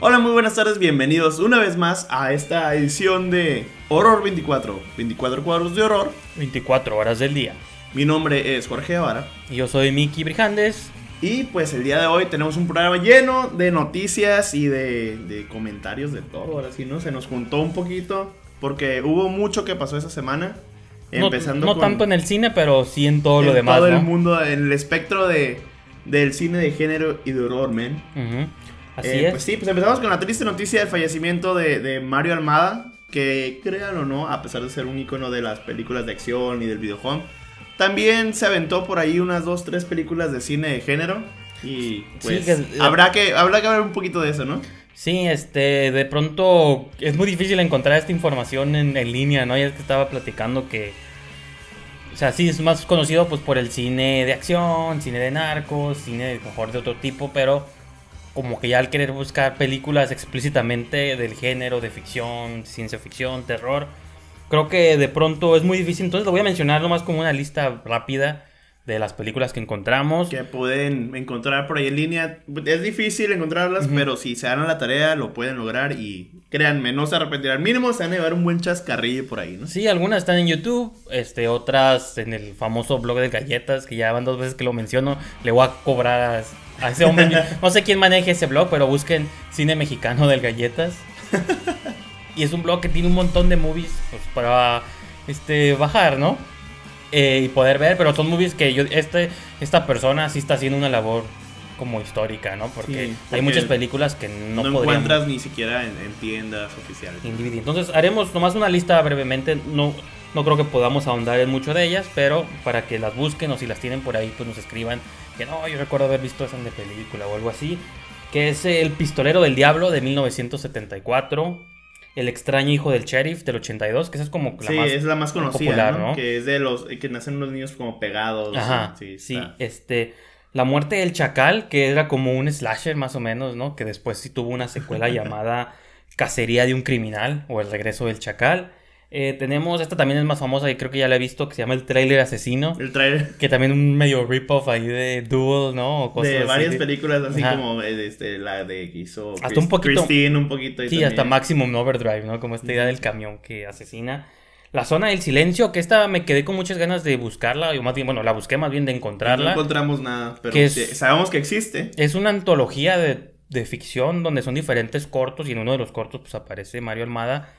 Hola, muy buenas tardes, bienvenidos una vez más a esta edición de Horror 24, 24 cuadros de horror, 24 horas del día. Mi nombre es Jorge Avara. Y yo soy Miki Brijandes. Y pues el día de hoy tenemos un programa lleno de noticias y de, comentarios de todo. Ahora sí, ¿no? Se nos juntó un poquito porque hubo mucho que pasó esa semana. Empezando no, tanto en el cine, pero sí en todo lo demás. Todo el mundo, en el espectro de, del cine de género y de horror, man Así eh, Pues sí, pues empezamos con la triste noticia del fallecimiento de, Mario Almada, que créanlo o no, a pesar de ser un icono de las películas de acción y del videojuego, también se aventó por ahí unas dos, tres películas de cine de género. Y pues habrá, que, habrá que hablar un poquito de eso, ¿no? Sí, este, de pronto es muy difícil encontrar esta información en, línea, ¿no? Ya te estaba platicando que, o sea, sí, es más conocido pues por el cine de acción, cine de narcos, cine mejor de otro tipo, pero como que ya al querer buscar películas explícitamente del género de ficción, ciencia ficción, terror, creo que de pronto es muy difícil. Entonces lo voy a mencionar nomás como una lista rápida de las películas que encontramos. Que pueden encontrar por ahí en línea. Es difícil encontrarlas, pero si se dan a la tarea lo pueden lograr y créanme, no se arrepentirán. Mínimo se van a llevar un buen chascarrillo por ahí, ¿no? Sí, algunas están en YouTube, este, otras en el famoso blog de galletas, que ya van dos veces que lo menciono. Le voy a cobrar a, ese hombre. no sé quién maneje ese blog, pero busquen Cine Mexicano del Galletas. y es un blog que tiene un montón de movies para este, bajar, ¿no? Eh, y poder ver, pero son movies que yo, este, esta persona sí está haciendo una labor como histórica, ¿no? Porque, hay muchas películas que no, no encuentras ni siquiera en, tiendas oficiales. Entonces haremos nomás una lista brevemente, no, no creo que podamos ahondar en mucho de ellas, pero para que las busquen o si las tienen por ahí, pues nos escriban que no, yo recuerdo haber visto esa de película o algo así, que es El Pistolero del Diablo de 1974. El extraño hijo del sheriff del 82, que esa es como la sí, es la más conocida, ¿no? Que es de los que nacen los niños como pegados. Ajá, sí, sí este La muerte del chacal, que era como un slasher más o menos, ¿no? Que después sí tuvo una secuela llamada Cacería de un criminal o El regreso del chacal. Eh, tenemos, esta también es más famosa y creo que ya la he visto, que se llama El Trailer Asesino. El trailer. Que también un medio rip-off ahí de Duel, ¿no? de varias películas, así como eh, este, la de que hizo un Christine, un poquito. Y sí, hasta Maximum Overdrive, ¿no? Como esta idea del camión que asesina. La zona del silencio, que esta me quedé con muchas ganas de buscarla, o más bien, bueno, la busqué más bien de encontrarla. No encontramos nada, pero sabemos que existe. Es una antología de, de ficción donde son diferentes cortos y en uno de los cortos pues aparece Mario Almada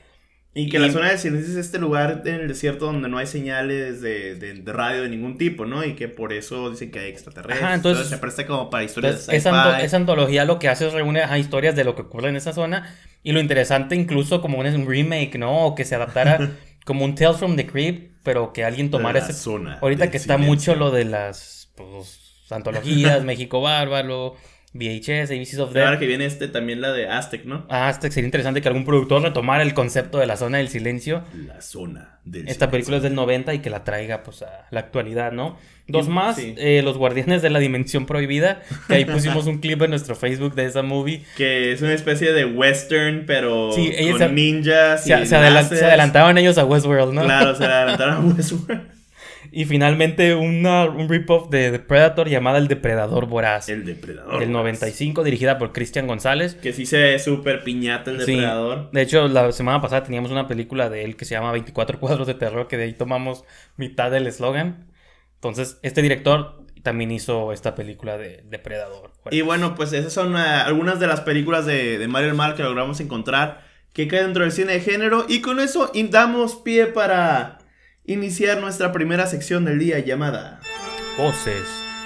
y que la zona de silencio es este lugar en el desierto donde no hay señales de, radio de ningún tipo, ¿no? Y que por eso dicen que hay extraterrestres. entonces, se presta como para historias esa, antología lo que hace es reúne a historias de lo que ocurre en esa zona. Y lo interesante, incluso como un remake, ¿no? O que se adaptara como un Tales from the Crypt, pero que alguien tomara esa zona. Ahorita que está mucho lo de las pues, antologías, México Bárbaro. VHS, ABC of Ahora que viene este, también la de Aztec, ¿no? Ah, Aztec sería interesante que algún productor retomara el concepto de la zona del silencio. La zona del Esta película es del 90 y que la traiga, pues, a la actualidad, ¿no? Dos más, eh, Los Guardianes de la Dimensión Prohibida, que ahí pusimos un clip en nuestro Facebook de esa movie. Que es una especie de western, pero sí, con ninjas y se, se adelantaban ellos a Westworld, ¿no? Claro, se adelantaron a Westworld. Y finalmente un rip-off de Predator llamada El Depredador Voraz. El Depredador. el 95, dirigida por Cristian González. Que sí se súper piñata el Depredador. De hecho, la semana pasada teníamos una película de él que se llama 24 cuadros de terror, que de ahí tomamos mitad del eslogan. Entonces, este director también hizo esta película de Depredador. Y bueno, pues esas son eh, algunas de las películas de, de Mario el Mar que logramos encontrar que cae dentro del cine de género. Y con eso damos pie para iniciar nuestra primera sección del día llamada Voces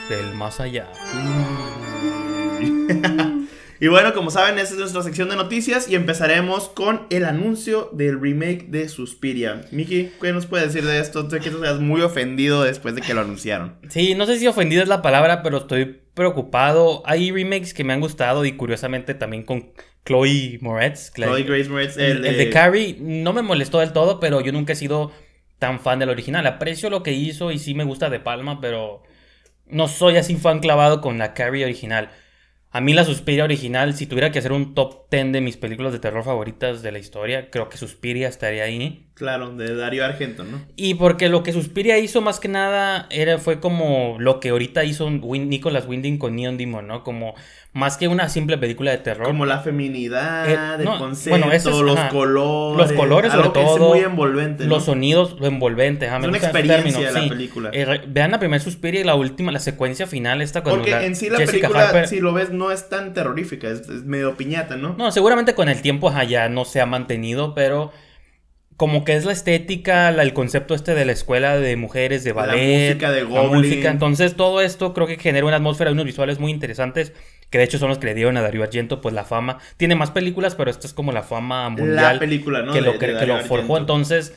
del Más Allá. y bueno, como saben, esta es nuestra sección de noticias y empezaremos con el anuncio del remake de Suspiria. Miki, ¿qué nos puedes decir de esto? Sé que tú estás muy ofendido después de que lo anunciaron. Sí, no sé si ofendido es la palabra, pero estoy preocupado. Hay remakes que me han gustado y curiosamente también con Chloe Moretz. Chloe Grace Moretz. el de Carrie no me molestó del todo, pero yo nunca he sido tan fan del original. Aprecio lo que hizo y sí me gusta De Palma, pero no soy así fan clavado con la Carrie original. A mí la Suspiria original, si tuviera que hacer un top 10 de mis películas de terror favoritas de la historia, creo que Suspiria estaría ahí. Claro, de Darío Argento, ¿no? Y porque lo que Suspiria hizo más que nada era, fue como lo que ahorita hizo Nicholas Winding con Neon Demon, ¿no? Como más que una simple película de terror. Como la feminidad, eh, el concepto, los colores. Los colores, sobre todo. es muy envolvente. Los sonidos, lo envolvente. es una experiencia la película. Eh, vean la primera Suspiria y la última, la secuencia final esta cosa. Porque en sí la película, si lo ves, no es tan terrorífica, es, medio piñata, ¿no? No, seguramente con el tiempo allá ya no se ha mantenido, pero como que es la estética, el concepto este de la escuela de mujeres, de ballet. La música de Goblin. Entonces, todo esto creo que genera una atmósfera y unos visuales muy interesantes, que de hecho son los que le dieron a Darío Argento, pues, la fama. Tiene más películas, pero esta es como la fama mundial. La película, ¿no? Que lo, que, forjó, entonces...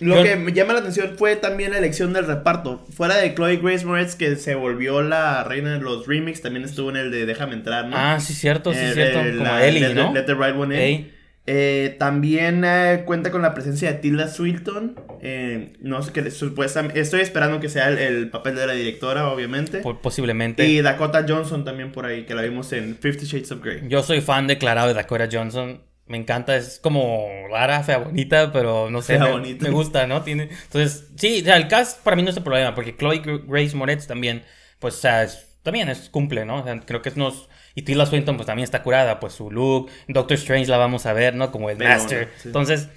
Lo que me llama la atención fue también la elección del reparto. Fuera de Chloe Grace Moretz, que se volvió la reina de los remix, también estuvo en el de Déjame Entrar, ¿no? Ah, sí, cierto, sí, eh, cierto. como Ellie, ¿no? Let the Right One In. Eh, también eh, cuenta con la presencia de Tilda Swilton. Eh, no sé qué supuestamente. Estoy esperando que sea el, papel de la directora, obviamente. posiblemente. Y Dakota Johnson también por ahí, que la vimos en Fifty Shades of Grey. Yo soy fan declarado de Dakota Johnson. Me encanta, es como rara, fea, bonita, pero no sé. me, gusta, ¿no? Tiene, entonces, sí, o sea, el cast para mí no es el problema, porque Chloe Grace Moretz también, pues, o sea, también es, cumple, ¿no? O sea, creo que es, nos, y Tilda Swinton, pues también está curada, pues su look. Doctor Strange la vamos a ver, ¿no? Como el Master. Entonces,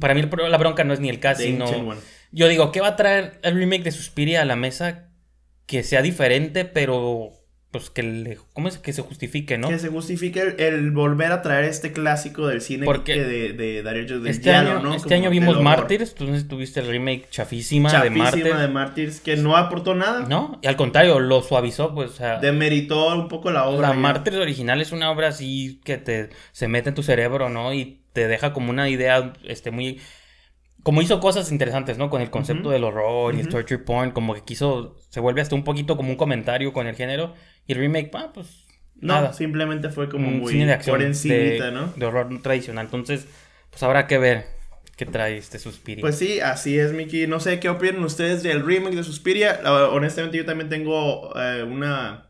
para mí la bronca no es ni el caso sino. Yo digo, ¿qué va a traer el remake de Suspiria a la mesa que sea diferente, pero pues que le, ¿cómo que se justifique, no? Que se justifique el, volver a traer este clásico del cine Porque de, de Darío de, este año, ¿no? Este año vimos Mártires, entonces tuviste el remake chafísima, de Mártires. de Mártires, que no aportó nada. No, y al contrario, lo suavizó, pues, o sea... Demeritó un poco la obra. La original es una obra así que te, se mete en tu cerebro, ¿no? Y te deja como una idea este muy como hizo cosas interesantes, ¿no? Con el concepto del horror y el torture porn, como que quiso, se vuelve hasta un poquito como un comentario con el género. Y el remake, ah, pues. nada. simplemente fue como un muy cine de acción de, ¿no? de horror tradicional. Entonces, pues habrá que ver qué trae este Suspiria. Pues sí, así es, Miki. No sé qué opinan ustedes del remake de Suspiria. Honestamente, yo también tengo eh, una.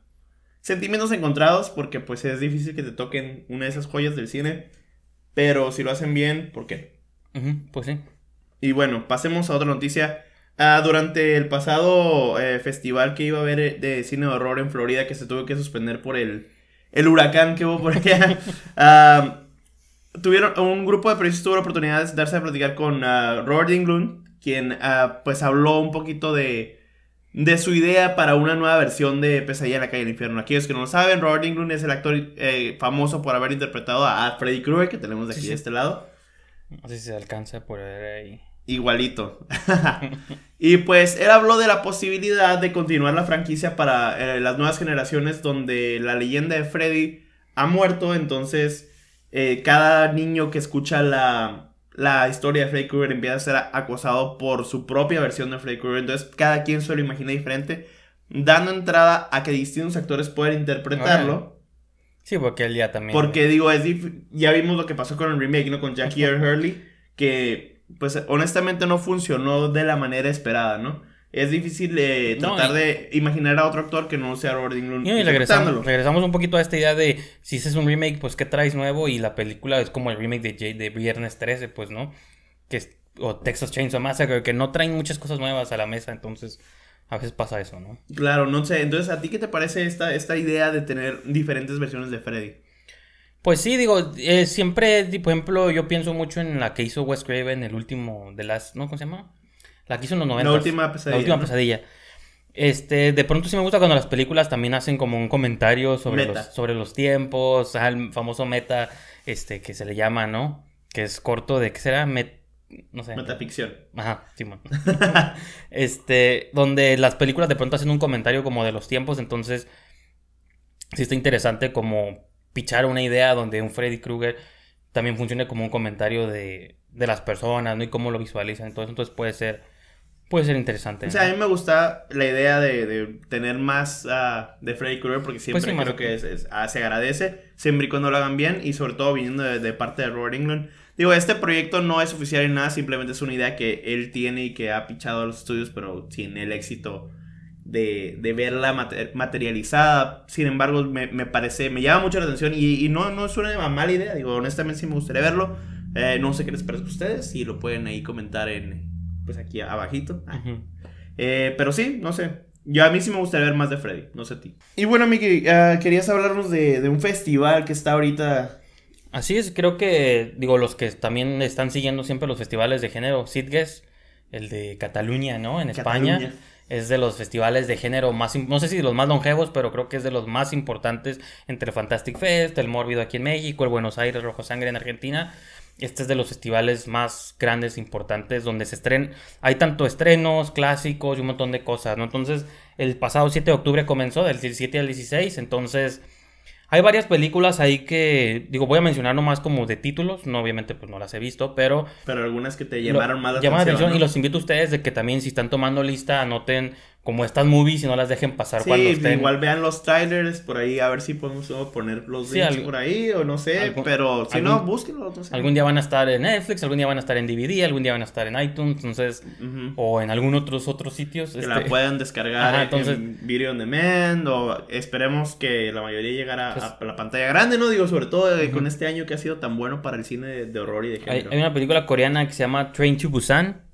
Sentimientos encontrados, porque pues es difícil que te toquen una de esas joyas del cine. Pero si lo hacen bien, ¿por qué? pues sí. Y bueno, pasemos a otra noticia. Ah, durante el pasado eh, festival que iba a haber eh, de cine de horror en Florida, que se tuvo que suspender por el, el huracán que hubo por allá, ah, tuvieron, un grupo de periodistas tuvo la oportunidad de darse a platicar con ah, Robert Englund, quien pues habló un poquito de, su idea para una nueva versión de Pesadilla en la calle del infierno. Aquellos que no lo saben, Robert Englund es el actor eh, famoso por haber interpretado a, Freddy Krueger, que tenemos de aquí de este lado. No sé si se alcanza por ahí. Igualito. y pues él habló de la posibilidad de continuar la franquicia para eh, las nuevas generaciones donde la leyenda de Freddy ha muerto, entonces eh, cada niño que escucha la, la historia de Freddy Krueger empieza a ser acosado por su propia versión de Freddy Krueger, entonces cada quien se lo imagina diferente, dando entrada a que distintos actores puedan interpretarlo. Sí, porque él ya también. Porque digo, es ya vimos lo que pasó con el remake, ¿no? Con Jackie Earle Hurley, que pues honestamente no funcionó de la manera esperada, ¿no? Es difícil eh, tratar de imaginar a otro actor que no sea Robert Englund. Y regresamos, un poquito a esta idea de si es un remake, pues ¿qué traes nuevo? Y la película es como el remake de, Jay de Viernes 13, pues, ¿no? Que es, o Texas Chainsaw Massacre, que no traen muchas cosas nuevas a la mesa, entonces a veces pasa eso, ¿no? Claro, no sé. Entonces, ¿a ti qué te parece esta, esta idea de tener diferentes versiones de Freddy? Pues sí, digo, eh, siempre, por ejemplo, yo pienso mucho en la que hizo Wes Craven, el último de las, ¿no? ¿Cómo se llama? La que hizo en los 90. La última pesadilla. La última pesadilla. Este, de pronto sí me gusta cuando las películas también hacen como un comentario sobre, los, sobre los tiempos, al famoso meta, este, que se le llama, ¿no? Que es corto de, ¿qué será? Met, no sé. Metaficción. Ajá, Sí, este, donde las películas de pronto hacen un comentario como de los tiempos, entonces sí está interesante como pichar una idea donde un Freddy Krueger también funcione como un comentario de, de las personas, ¿no? Y cómo lo visualizan. Entonces, entonces puede ser, puede ser interesante. O sea, a mí me gusta la idea de, de tener más ah, de Freddy Krueger porque pues siempre creo que ah, se agradece, siempre y cuando lo hagan bien y sobre todo viniendo de, parte de Robert England. Digo, este proyecto no es oficial ni nada, simplemente es una idea que él tiene y que ha pichado a los estudios, pero sin el éxito de, verla materializada. Sin embargo, me, parece, me llama mucho la atención y, no, no es una mala idea. Digo, honestamente sí me gustaría verlo. Eh, no sé qué les parece a ustedes y lo pueden ahí comentar en, pues aquí abajito. Ah. Eh, pero sí, no sé, yo a mí sí me gustaría ver más de Freddy, no sé a ti. Y bueno, Miki, ah, querías hablarnos de, un festival que está ahorita. Así es, creo que, digo, los que también están siguiendo siempre los festivales de género, Sitges, el de Cataluña, ¿no? En Cataluña. España es de los festivales de género más, no sé si los más longevos, pero creo que es de los más importantes entre el Fantastic Fest, el Mórbido aquí en México, el Buenos Aires Rojo Sangre en Argentina. Este es de los festivales más grandes, importantes, donde se estrenan... hay tanto estrenos, clásicos y un montón de cosas, ¿no? Entonces, el pasado 7 de octubre comenzó, del 17 al 16, entonces hay varias películas ahí que, digo, voy a mencionar nomás como de títulos, no obviamente pues no las he visto, pero... Pero algunas que te llamaron más la atención. y los invito a ustedes de que también si están tomando lista, anoten como estas movies y no las dejen pasar cuando estén. Igual vean los trailers por ahí, a ver si podemos poner los links por ahí o no sé, pero si no, búsquenlo. Algún día van a estar en Netflix, algún día van a estar en DVD, algún día van a estar en iTunes, entonces, o en algún otro otros sitios. Que la este, puedan descargar en Video On Demand o esperemos que la mayoría llegara a pues la pantalla grande, ¿no? Digo, sobre todo eh, con este año que ha sido tan bueno para el cine de, horror y de género. hay una película coreana que se llama Train to Busan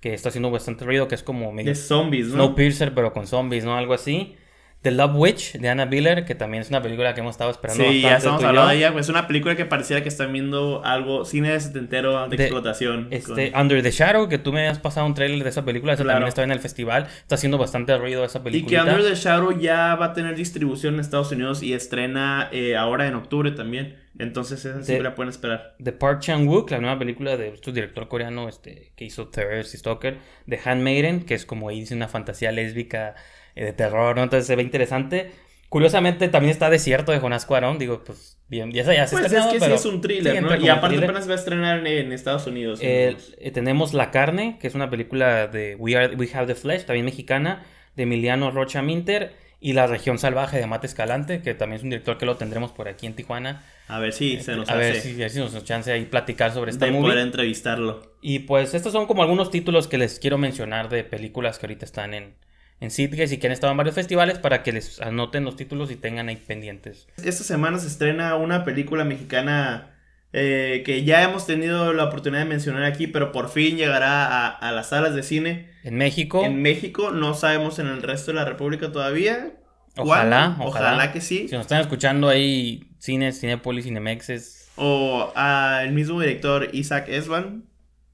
que está haciendo bastante ruido, que es como medio... De zombies, ¿no? piercer, pero con zombies, ¿no? Algo así. The Love Witch de Anna Biller, que también es una película que hemos estado esperando. Sí, ya estamos hablando de ella. Pues, es una película que pareciera que están viendo algo cine de setentero de, explotación. Este, Under the Shadow, que tú me has pasado un trailer de esa película, esa también estaba en el festival. Está haciendo bastante ruido esa película. Y que Under the Shadow ya va a tener distribución en Estados Unidos y estrena eh, ahora en octubre también. Entonces esa sí la pueden esperar. The Park Chan-wook, la nueva película de su este director coreano este, que hizo y Stalker, The Handmaiden, que es como ahí dice una fantasía lésbica eh, de terror, ¿no? Entonces se ve interesante. Curiosamente también está Desierto de Jonás Cuarón, digo, pues bien, ya, se se pues es que sí es un thriller, ¿no? Y aparte apenas apenas va a estrenar en, Estados Unidos. Eh, tenemos La Carne, que es una película de We, Are, We Have the Flesh, también mexicana, de Emiliano Rocha Minter, y La Región Salvaje de Mate Escalante, que también es un director que lo tendremos por aquí en Tijuana. A ver si se nos hace. a ver si nos, chance ahí platicar sobre esta de poder entrevistarlo. Y pues estos son como algunos títulos que les quiero mencionar de películas que ahorita están en, en Sitges y que han estado en varios festivales para que les anoten los títulos y tengan ahí pendientes. Esta semana se estrena una película mexicana eh, que ya hemos tenido la oportunidad de mencionar aquí, pero por fin llegará a, las salas de cine. En México. En México, no sabemos en el resto de la República todavía. Ojalá, ojalá, que sí. Si nos están escuchando ahí, cines, Cinepolis, Cinemexes. O al ah, mismo director Isaac Esban.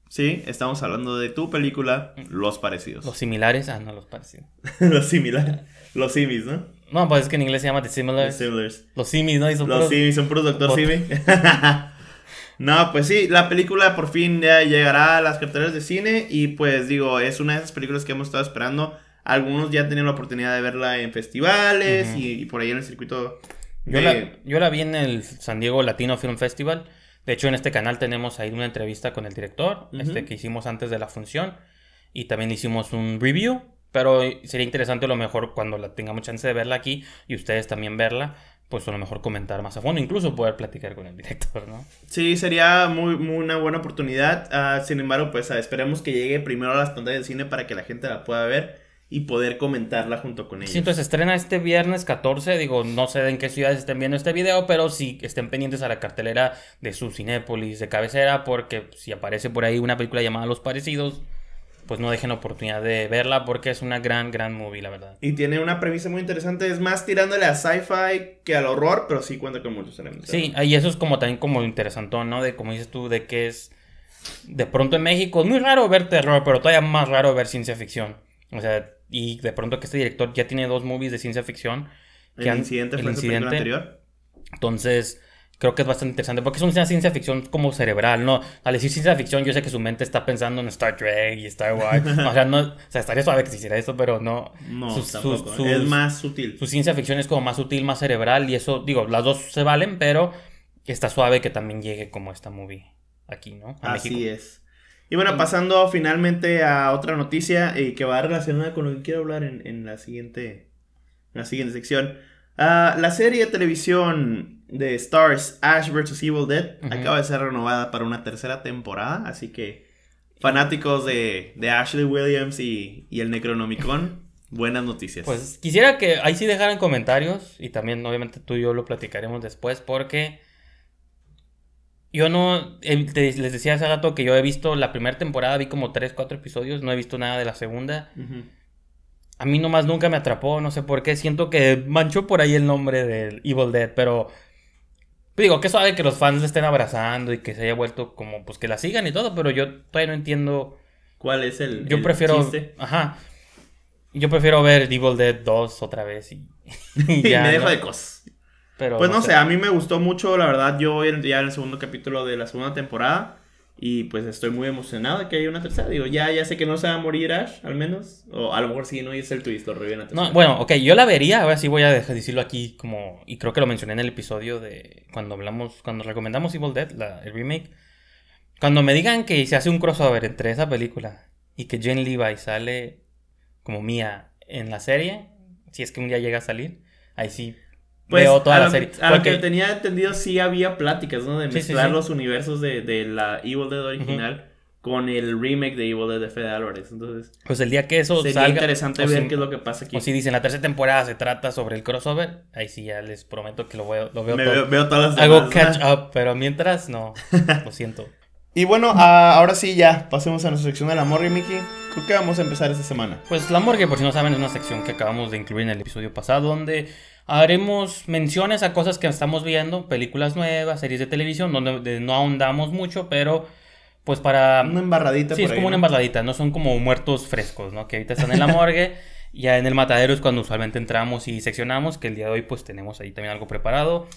Sí, estamos hablando de tu película, Los Parecidos. Los similares, ah, no, los parecidos. los similares, los simis, ¿no? No, pues es que en inglés se llama The Similars. The Los simis, ¿no? los simis, son puros doctor simi. no, pues sí, la película por fin ya llegará a las carteleras de cine y pues digo, es una de esas películas que hemos estado esperando. Algunos ya tenían la oportunidad de verla en festivales y, por ahí en el circuito. Yo, la, yo la vi en el San Diego Latino Film Festival. De hecho, en este canal tenemos ahí una entrevista con el director, este, que hicimos antes de la función, y también hicimos un review, pero sería interesante a lo mejor cuando la tengamos chance de verla aquí y ustedes también verla, pues a lo mejor comentar más a fondo, incluso poder platicar con el director, ¿no? Sí, sería muy, una buena oportunidad. Ah, sin embargo, pues ah, esperemos que llegue primero a las pantallas de cine para que la gente la pueda ver y poder comentarla junto con ellos. Sí, entonces estrena este viernes 14, digo, no sé en qué ciudades estén viendo este video, pero sí estén pendientes a la cartelera de su Cinépolis de cabecera, porque si aparece por ahí una película llamada Los Parecidos, pues no dejen oportunidad de verla, porque es una gran, gran movie, la verdad. Y tiene una premisa muy interesante, es más tirándole a sci-fi que al horror, pero sí cuenta con muchos elementos. Sí, y eso es como también como interesantón, ¿no? De como dices tú, de que es... De pronto en México es muy raro ver terror, pero todavía más raro ver ciencia ficción. O sea, y de pronto que este director ya tiene dos movies de ciencia ficción. Que el incidente fue el incidente. anterior. Entonces, creo que es bastante interesante porque es una ciencia ficción como cerebral, ¿no? Al decir ciencia ficción, yo sé que su mente está pensando en Star Trek y Star Wars. o sea, no, o sea, estaría suave que se hiciera eso, pero no. No, su, es más sutil. Su ciencia ficción es como más sutil, más cerebral y eso, digo, las dos se valen, pero está suave que también llegue como esta movie aquí, ¿no? Así es. Y bueno, pasando finalmente a otra noticia eh, que va relacionada con lo que quiero hablar en, en la, siguiente, la siguiente sección. Ah, la serie de televisión de Stars Ash vs. Evil Dead acaba de ser renovada para una tercera temporada, así que fanáticos de, de Ashley Williams y, y el Necronomicon, buenas noticias. Pues quisiera que ahí sí dejaran comentarios y también obviamente tú y yo lo platicaremos después porque yo no, em, les decía hace rato que yo he visto la primera temporada, vi como 3, 4 episodios, no he visto nada de la segunda. A mí nomás nunca me atrapó, no sé por qué, siento que manchó por ahí el nombre de Evil Dead, pero digo, qué sabe que los fans le estén abrazando y que se haya vuelto como, pues que la sigan y todo, pero yo todavía no entiendo. ¿Cuál es el Yo prefiero... Ajá. Yo prefiero ver Evil Dead 2 otra vez y... ya, me deja de cosas. Pero pues no, sé, a mí me gustó mucho, la verdad, yo hoy ya en el segundo capítulo de la segunda temporada. Y pues estoy muy emocionado de que haya una tercera. Digo, ya, ya sé que no se va a morir Ash, al menos. O a lo mejor si sí, no es el twist, lo reviven No, bueno, ok, yo la vería. Ahora sí voy a dejar, decirlo aquí como... Y creo que lo mencioné en el episodio de... Cuando hablamos... Cuando recomendamos Evil Dead, la, el remake. Cuando me digan que se hace un crossover entre esa película y que Jane Levi sale como mía en la serie, si es que un día llega a salir, ahí sí pues, veo toda a lo, A lo que tenía entendido, sí había pláticas, ¿no? De mezclar los universos de, la Evil Dead original. con el remake de Evil Dead de Fede Álvarez. Entonces, pues el día que eso sería interesante ver qué es lo que pasa aquí. O si dicen la tercera temporada se trata sobre el crossover, ahí sí ya les prometo que lo veo, lo veo Veo, todas las Hago catch up, pero mientras no, lo siento. Y bueno, ah, ahora sí ya, pasemos a nuestra sección de la morgue, Miki. que vamos a empezar esta semana? Pues la morgue, por si no saben, es una sección que acabamos de incluir en el episodio pasado, donde haremos menciones a cosas que estamos viendo, películas nuevas, series de televisión, donde no ahondamos mucho, pero pues para... Una embarradita. Sí, es como una embarradita, no son como muertos frescos, ¿no? Que ahorita están en la morgue. ya en el matadero es cuando usualmente entramos y seccionamos, que el día de hoy pues tenemos ahí también algo preparado.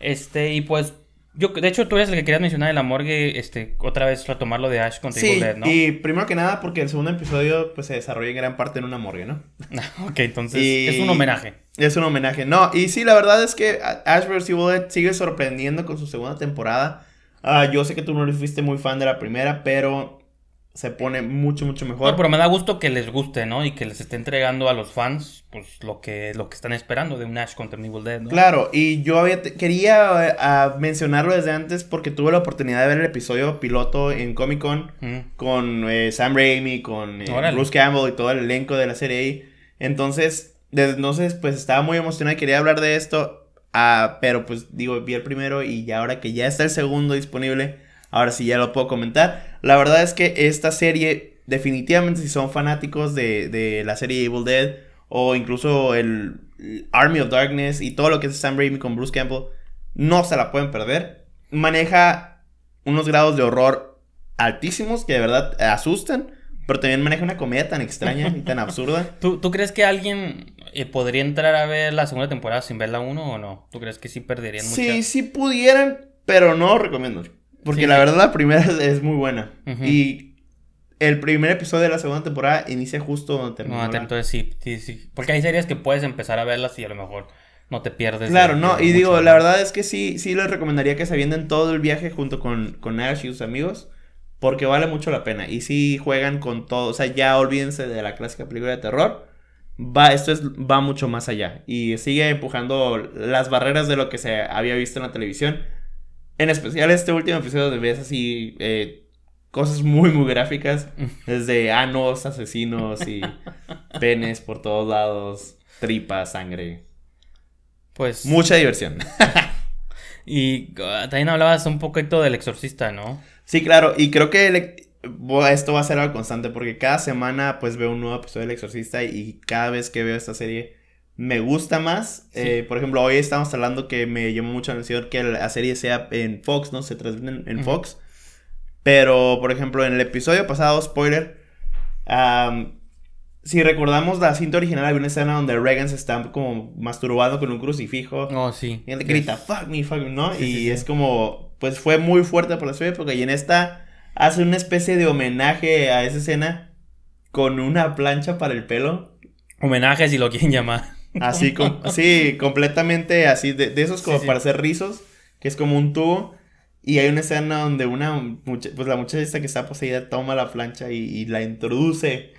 Este, y pues yo, de hecho, tú eres el que querías mencionar de la morgue, este, otra vez retomarlo de Ash con sí, Evil ¿no? Y primero que nada, porque el segundo episodio pues, se desarrolla en gran parte en una morgue, ¿no? ok, entonces es un homenaje. Es un homenaje, no. Y sí, la verdad es que Ash vs. Evil Dead sigue sorprendiendo con su segunda temporada. Ah, yo sé que tú no le fuiste muy fan de la primera, pero se pone mucho, mucho mejor. pero me da gusto que les guste, ¿no? Y que les esté entregando a los fans, pues, lo que, lo que están esperando de un Ash contra Evil Dead, ¿no? Claro, y yo había quería eh, mencionarlo desde antes porque tuve la oportunidad de ver el episodio piloto en Comic Con mm. con eh, Sam Raimi, con eh, Bruce Campbell y todo el elenco de la serie ahí. Entonces, desde entonces, pues, estaba muy emocionado y quería hablar de esto. Ah, pero, pues, digo, vi el primero y ya ahora que ya está el segundo disponible Ahora sí, ya lo puedo comentar. La verdad es que esta serie, definitivamente si son fanáticos de, la serie Evil Dead o incluso el Army of Darkness y todo lo que es Sam Raimi con Bruce Campbell, no se la pueden perder. Maneja unos grados de horror altísimos que de verdad asustan, pero también maneja una comedia tan extraña y tan absurda. ¿Tú, crees que alguien eh, podría entrar a ver la segunda temporada sin ver la 1 o no? ¿Tú crees que sí perderían mucho? Sí, sí pudieran, pero no recomiendo. Porque la verdad la primera es muy buena. Y el primer episodio de la segunda temporada inicia justo donde termina. No, entonces sí, sí, sí. Porque hay series que puedes empezar a verlas y a lo mejor no te pierdes. Claro, no. y digo, la verdad es que sí, sí les recomendaría que se vienen todo el viaje junto con, con Ash y sus amigos. Porque vale mucho la pena. Y sí juegan con todo. O sea, ya olvídense de la clásica película de terror. Va, esto es, va mucho más allá. Y sigue empujando las barreras de lo que se había visto en la televisión en especial este último episodio de ves así eh, cosas muy, muy gráficas. Desde anos, asesinos y penes por todos lados, tripa, sangre. Pues... Mucha diversión. y ah, también hablabas un poquito del exorcista, ¿no? Sí, claro. Y creo que esto va a ser algo constante porque cada semana pues veo un nuevo episodio del exorcista y cada vez que veo esta serie me gusta más. Eh, por ejemplo, hoy estamos hablando que me llamó mucho la atención que la serie sea en Fox, ¿no? Se transmite en, Fox. Pero, por ejemplo, en el episodio pasado, spoiler, si recordamos la cinta original, había una escena donde Reagan se está como masturbando con un crucifijo. Oh, sí. Y él grita, fuck me, fuck me, ¿no? y es como, pues fue muy fuerte por la serie porque Y en esta hace una especie de homenaje a esa escena con una plancha para el pelo. Homenaje, si lo quieren llamar. Así, sí, completamente así, de, esos como para hacer rizos, que es como un tubo. Y hay una escena donde una, pues la muchacha que está poseída toma la plancha y, la introduce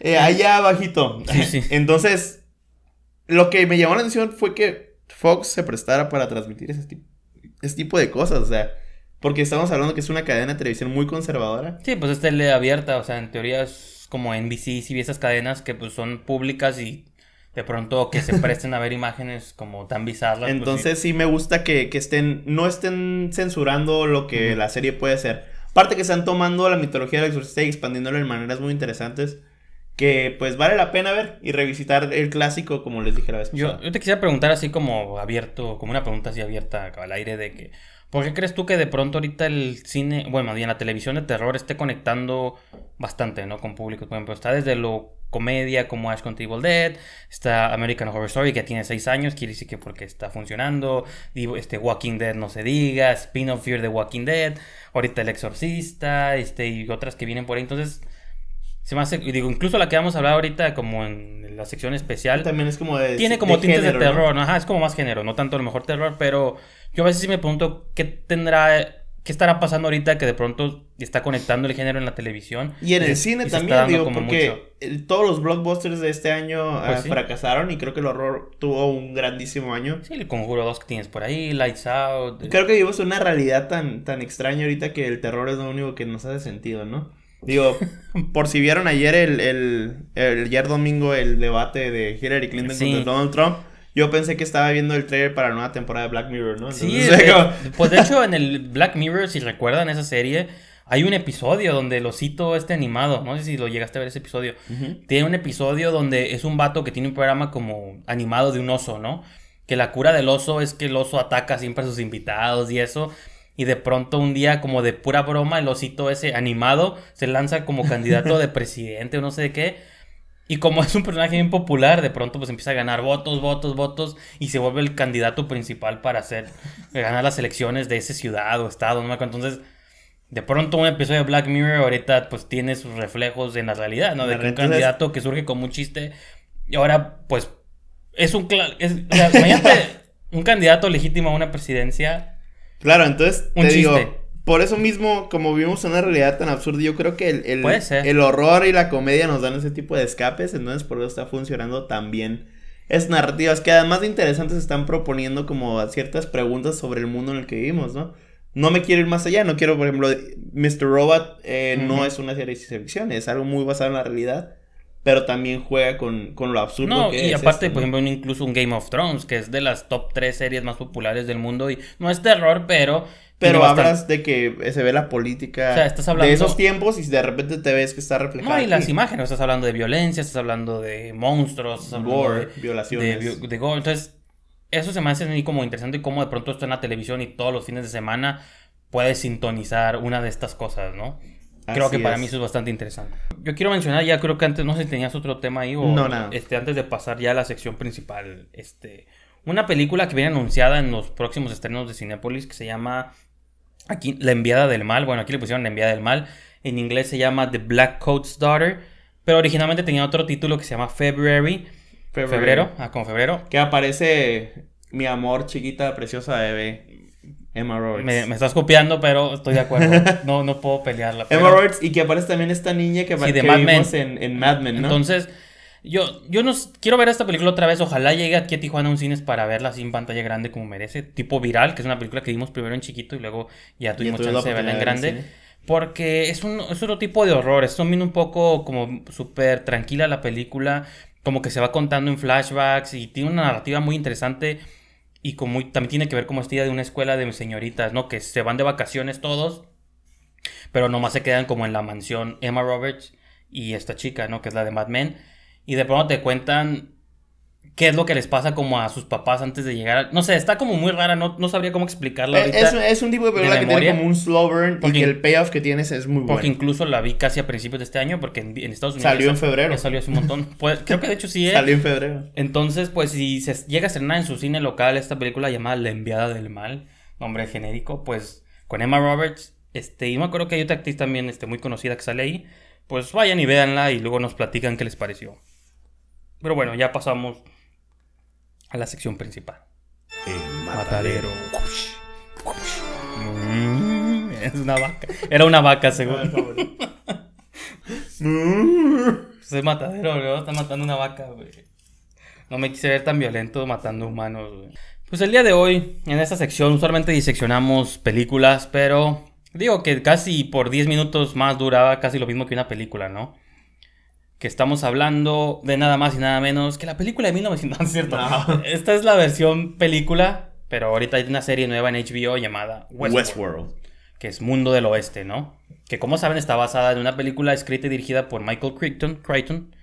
eh, allá abajito. Entonces, lo que me llamó la atención fue que Fox se prestara para transmitir ese tipo, tipo de cosas, o sea... Porque estamos hablando que es una cadena de televisión muy conservadora. Sí, pues es tele abierta, o sea, en teoría es como NBC, si esas cadenas que pues son públicas y de pronto que se presten a ver imágenes como tan bizarras. Pues, Entonces sí. me gusta que, que, estén, no estén censurando lo que la serie puede ser. parte que están tomando la mitología del exorcista y expandiéndola en maneras muy interesantes. Que pues vale la pena ver y revisitar el clásico, como les dije la vez Yo, yo te quisiera preguntar así como abierto, como una pregunta así abierta al aire de que ¿Por qué crees tú que de pronto ahorita el cine, bueno, y en la televisión de terror esté conectando bastante, ¿no? Con público. Por ejemplo, está desde lo comedia como Ash contra Dead, está American Horror Story que tiene seis años, quiere decir que porque está funcionando, este Walking Dead no se diga, Spin of Fear de Walking Dead, ahorita El Exorcista, este y otras que vienen por ahí, entonces se me hace, digo, incluso la que vamos a hablar ahorita como en la sección especial también es como tiene como tintes de terror, ajá, es como más género, no tanto a lo mejor terror, pero yo a veces sí me pregunto qué tendrá, qué estará pasando ahorita que de pronto está conectando el género en la televisión. Y en el cine también, digo, porque todos los blockbusters de este año pues ah, fracasaron y creo que el horror tuvo un grandísimo año. Sí, el Conjuro dos que tienes por ahí, Lights Out. Eh. Creo que vivimos una realidad tan, tan extraña ahorita que el terror es lo único que nos hace sentido, ¿no? Digo, por si vieron ayer el, ayer domingo el debate de Hillary Clinton contra Donald Trump. Yo pensé que estaba viendo el trailer para la nueva temporada de Black Mirror, ¿no? sí, pues de hecho en el Black Mirror, si recuerdan esa serie, hay un episodio donde el osito este animado, no sé si lo llegaste a ver ese episodio. Tiene un episodio donde es un vato que tiene un programa como animado de un oso, ¿no? Que la cura del oso es que el oso ataca siempre a sus invitados y eso. Y de pronto un día, como de pura broma, el osito ese animado se lanza como candidato de presidente o no sé de qué y como es un personaje bien popular, de pronto pues empieza a ganar votos, votos, votos y se vuelve el candidato principal para hacer ganar las elecciones de ese ciudad o estado, no me acuerdo. Entonces, de pronto un episodio de Black Mirror ahorita pues tiene sus reflejos en la realidad, ¿no? De un candidato que surge como un chiste y ahora pues es un es, imagínate un candidato legítimo a una presidencia. Claro, entonces un chiste por eso mismo, como vivimos en una realidad tan absurda, yo creo que el, el, horror y la comedia nos dan ese tipo de escapes, entonces por eso está funcionando tan bien. Es narrativas que además de interesantes están proponiendo como ciertas preguntas sobre el mundo en el que vivimos, ¿no? No me quiero ir más allá, no quiero, por ejemplo, Mr. Robot eh, no es una serie de ficción, es algo muy basado en la realidad pero también juega con, lo absurdo no, y aparte, por ejemplo, incluso un Game of Thrones, que es de las top 3 series más populares del mundo y no es terror, pero pero hablas de que se ve la política de esos tiempos y de repente te ves que está reflejado. No, y las imágenes, estás hablando de violencia, estás hablando de monstruos, estás hablando de violaciones. gore. Entonces, eso se me hace a como interesante cómo de pronto está en la televisión y todos los fines de semana puedes sintonizar una de estas cosas, ¿no? Creo que para mí eso es bastante interesante. Yo quiero mencionar, ya creo que antes, no sé si tenías otro tema ahí o... Este, antes de pasar ya a la sección principal, este una película que viene anunciada en los próximos estrenos de Cinepolis que se llama aquí La enviada del mal. Bueno, aquí le pusieron La enviada del mal. En inglés se llama The Black Coat's Daughter, pero originalmente tenía otro título que se llama February. Febrero, ah, con febrero. Que aparece mi amor chiquita preciosa bebé. Emma Roberts. Me, estás copiando, pero estoy de acuerdo. No, no puedo pelearla. Emma Roberts y que aparece también esta niña que, En, en, Mad Men, ¿no? Entonces, yo, yo no quiero ver esta película otra vez. Ojalá llegue aquí a Tijuana a un cines para verla así en pantalla grande como merece. Tipo viral, que es una película que vimos primero en chiquito y luego ya tuvimos chance de verla en grande. porque es, un, es otro tipo de horror. Es también un poco como súper tranquila la película. Como que se va contando en flashbacks y tiene una narrativa muy interesante. Y como también tiene que ver como esta idea de una escuela de señoritas, ¿no? Que se van de vacaciones todos. Pero nomás se quedan como en la mansión Emma Roberts y esta chica, ¿no? Que es la de Mad Men y de pronto te cuentan qué es lo que les pasa como a sus papás antes de llegar. No sé, está como muy rara, no, no sabría cómo explicarlo eh, es, un tipo de película que tiene como un slow burn porque, y que el payoff que tienes es muy bueno. Porque incluso la vi casi a principios de este año porque en, Estados Unidos... Salió en febrero. salió hace un montón. Pues, creo que de hecho sí es. Salió en febrero. Entonces, pues si se llega a estrenar en su cine local esta película llamada La enviada del mal, nombre genérico, pues con Emma Roberts, este, y me acuerdo que hay otra actriz también este, muy conocida que sale ahí, pues vayan y véanla y luego nos platican qué les pareció. Pero bueno, ya pasamos a la sección principal. El matadero. Mm, es una vaca. Era una vaca, según. Ah, es matadero, Está matando una vaca, güey. No me quise ver tan violento matando humanos, güey. Pues el día de hoy, en esta sección, usualmente diseccionamos películas, pero digo que casi por 10 minutos más duraba casi lo mismo que una película, ¿no? que estamos hablando de nada más y nada menos que la película de 1900, cierto? Esta es la versión película, pero ahorita hay una serie nueva en HBO llamada Westworld, que es Mundo del Oeste, ¿no? Que como saben está basada en una película escrita y dirigida por Michael Crichton, Crichton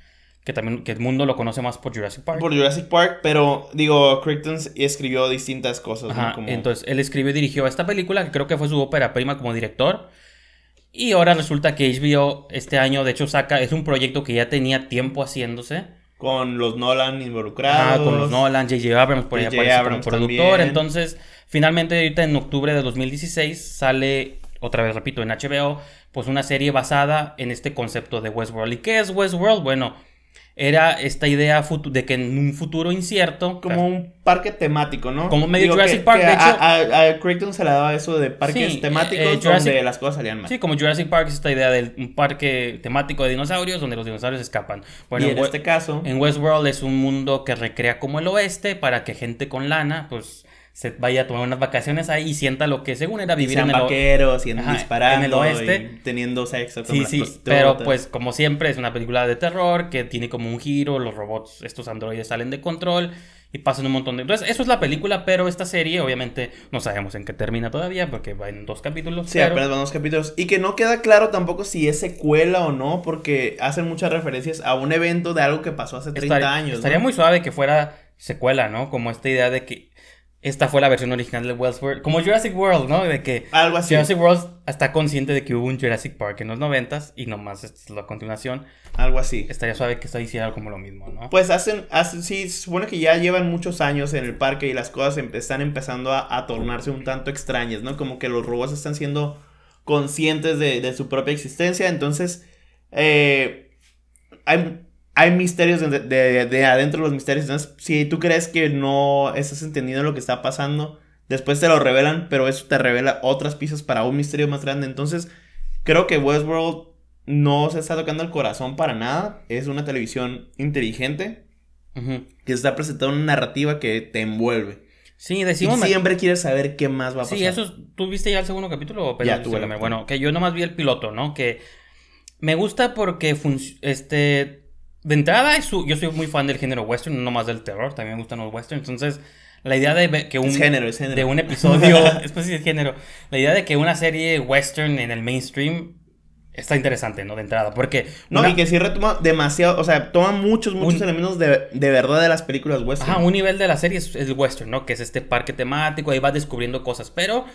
que también que el mundo lo conoce más por Jurassic Park. Por Jurassic Park, pero digo, Crichton escribió distintas cosas. Entonces, él escribió y dirigió esta película, que creo que fue su ópera prima como director. Y ahora resulta que HBO este año, de hecho, saca, es un proyecto que ya tenía tiempo haciéndose. Con los Nolan involucrados. Ah, con los Nolan, J.J. Abrams por ahí aparece como productor. Entonces, finalmente, ahorita en octubre de 2016 sale, otra vez repito, en HBO, pues una serie basada en este concepto de Westworld. ¿Y qué es Westworld? Bueno, era esta idea de que en un futuro incierto. Como un parque temático, ¿no? Como medio Jurassic Park. de hecho, a, se le daba eso de parques eh, eh, temáticos donde las cosas salían mal. Sí, como Jurassic Park es esta idea de un parque temático de dinosaurios donde los dinosaurios escapan. Bueno, en este caso. En Westworld es un mundo que recrea como el oeste para que gente con lana, pues se vaya a tomar unas vacaciones ahí y sienta lo que según era vivir en el vaqueros y en, disparando en el oeste teniendo sexo con sí sí pero pues como siempre es una película de terror que tiene como un giro los robots estos androides salen de control y pasan un montón de entonces eso es la película pero esta serie obviamente no sabemos en qué termina todavía porque va en dos capítulos sí apenas van dos capítulos y que no queda claro tampoco si es secuela o no porque hacen muchas referencias a un evento de algo que pasó hace 30 años estaría muy suave que fuera secuela no como esta idea de que esta fue la versión original de Westworld. Como Jurassic World, ¿no? De que Algo así. Jurassic World está consciente de que hubo un Jurassic Park en los noventas y nomás es la continuación. Algo así. Estaría suave que esta hiciera como lo mismo, ¿no? Pues hacen, hacen sí, que ya llevan muchos años en el parque y las cosas están empezando a, tornarse un tanto extrañas, ¿no? Como que los robots están siendo conscientes de, de su propia existencia, entonces... Eh, hay, hay misterios de, de, de adentro de los misterios. si tú crees que no estás entendiendo lo que está pasando, después te lo revelan, pero eso te revela otras piezas para un misterio más grande. Entonces, creo que Westworld no se está tocando el corazón para nada. Es una televisión inteligente que está presentando una narrativa que te envuelve. Sí, decimos. siempre quieres saber qué más va a pasar. Sí, eso. ¿Tú viste ya el segundo capítulo? O ya Bueno, que yo nomás vi el piloto, ¿no? Que me gusta porque este, de entrada, es su, yo soy muy fan del género western, no más del terror, también me gustan los westerns. Entonces, la idea de que un. género, es De un episodio. es pues, género. La idea de que una serie western en el mainstream está interesante, ¿no? De entrada, porque... No, y que sí retoma demasiado, o sea, toma muchos, muchos elementos de, de, verdad de las películas western. Ah, un nivel de la serie es, el western, ¿no? Que es este parque temático, ahí vas descubriendo cosas, pero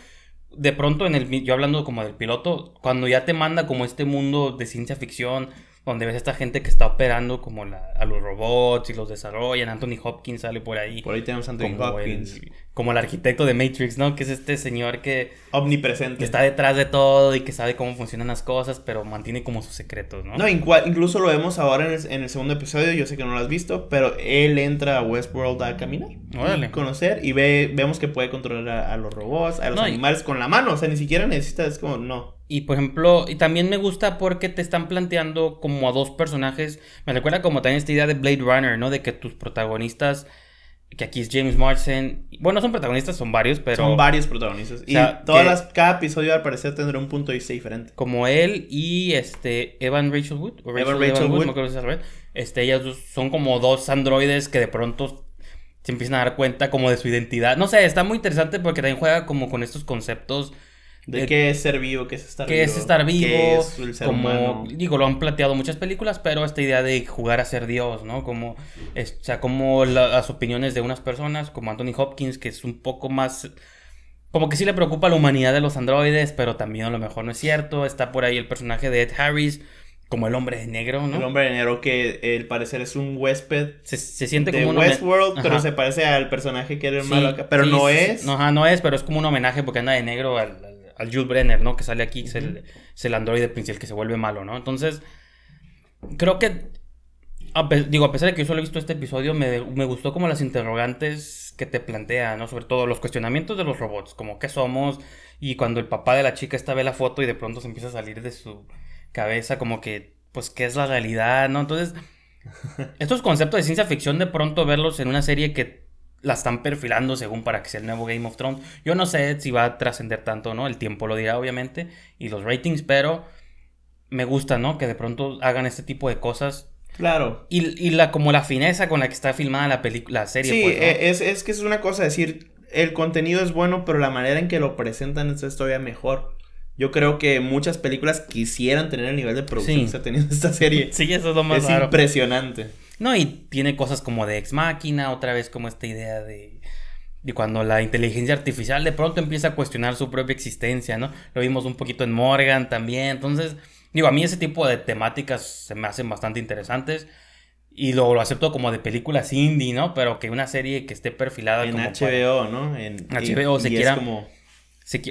de pronto en el... Yo hablando como del piloto, cuando ya te manda como este mundo de ciencia ficción, donde ves a esta gente que está operando como a los robots y los desarrollan. Anthony Hopkins sale por ahí. Por ahí tenemos a Anthony Hopkins. como el arquitecto de Matrix, ¿no? Que es este señor que... Omnipresente. Que está detrás de todo y que sabe cómo funcionan las cosas, pero mantiene como sus secretos, ¿no? No, incluso lo vemos ahora en el, segundo episodio, yo sé que no lo has visto, pero él entra a Westworld a caminar. Órale. conocer y ve, vemos que puede controlar a, los robots, a los animales con la mano. O sea, ni siquiera necesita, es como, no. Y por ejemplo, y también me gusta porque te están planteando como a dos personajes. Me recuerda como también esta idea de Blade Runner, ¿no? De que tus protagonistas, que aquí es James Marsden. Bueno, son protagonistas, son varios, pero. Son varios protagonistas. y todas las, cada episodio al parecer tendrá un punto de vista diferente. Como él y este Evan Rachel Wood. Rachel, Evan Rachel No que este, ellas son como dos androides que de pronto se empiezan a dar cuenta como de su identidad. No sé, está muy interesante porque también juega como con estos conceptos de, eh, qué es ser vivo, qué es estar qué es estar vivo. como, Digo, lo han planteado muchas películas, pero esta idea de jugar a ser Dios, ¿no? Como, o sea, como las opiniones de unas personas, como Anthony Hopkins, que es un poco más... Como que sí le preocupa la humanidad de los androides, pero también a lo mejor no es cierto. Está por ahí el personaje de Ed Harris, como el hombre de negro, ¿no? El hombre de negro que el parecer es un huésped. Se, siente como un Westworld, pero se parece al personaje que era el malo acá. Pero no es. No, ajá, no es, pero es como un homenaje porque anda de negro al, al Jules Brenner, ¿no? Que sale aquí, que es, el, es de androide principal que se vuelve malo, ¿no? Entonces, creo que, digo, a pesar de que yo solo he visto este episodio, me, me gustó como las interrogantes que te plantea, ¿no? Sobre todo los cuestionamientos de los robots, como qué somos, y cuando el papá de la chica está ve la foto y de pronto se empieza a salir de su cabeza como que, pues, ¿qué es la realidad, no? Entonces, estos conceptos de ciencia ficción de pronto verlos en una serie que la están perfilando según para que sea el nuevo Game of Thrones. Yo no sé si va a trascender tanto, ¿no? El tiempo lo dirá, obviamente, y los ratings, pero me gusta, ¿no? Que de pronto hagan este tipo de cosas. Claro. Y, la, como la fineza con la que está filmada la, la serie. Pues, eh, es, es que es una cosa decir, el contenido es bueno, pero la manera en que lo presentan es todavía mejor. Yo creo que muchas películas quisieran tener el nivel de producción que está teniendo esta serie. Sí, eso es lo más Es impresionante. No, y tiene cosas como de ex máquina, otra vez como esta idea de, de cuando la inteligencia artificial de pronto empieza a cuestionar su propia existencia, ¿no? Lo vimos un poquito en Morgan también, entonces, digo, a mí ese tipo de temáticas se me hacen bastante interesantes y lo, acepto como de películas indie, ¿no? Pero que una serie que esté perfilada en como HBO, ¿no? En HBO si se